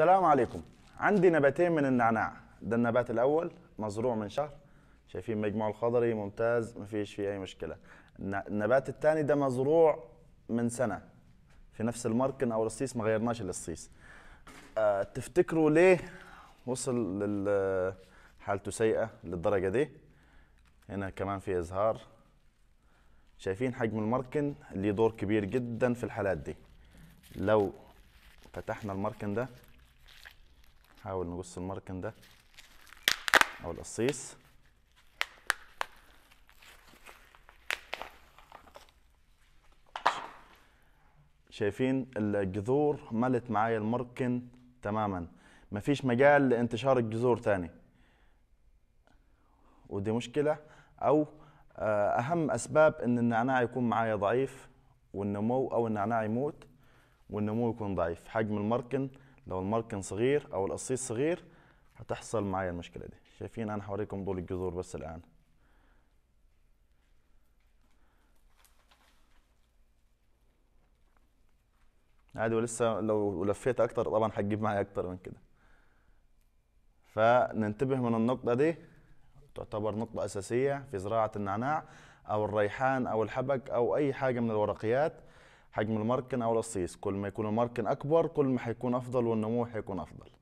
السلام عليكم عندي نباتين من النعناع ده النبات الاول مزروع من شهر شايفين مجموع الخضري ممتاز مفيش فيه اي مشكله النبات الثاني ده مزروع من سنه في نفس المركن او الصيص ما غيرناش الصيص أه تفتكروا ليه وصل لل حالته سيئه للدرجه دي هنا كمان في ازهار شايفين حجم المركن ليه دور كبير جدا في الحالات دي لو فتحنا المركن ده نحاول نقص المركن ده او القصيص شايفين الجذور ملت معايا المركن تماما مفيش مجال لانتشار الجذور تاني ودي مشكلة او آه، اهم اسباب ان النعناع يكون معايا ضعيف والنمو او النعناع يموت والنمو يكون ضعيف حجم المركن لو الماركن صغير او القصيص صغير هتحصل معايا المشكله دي شايفين انا هوريكم دول الجذور بس الان عادي ولسه لو لفيت اكتر طبعا هتجيب معايا اكتر من كده فننتبه من النقطه دي تعتبر نقطه اساسيه في زراعه النعناع او الريحان او الحبك او اي حاجه من الورقيات حجم الماركن او القصيص كل ما يكون الماركن اكبر كل ما هيكون افضل والنمو هيكون افضل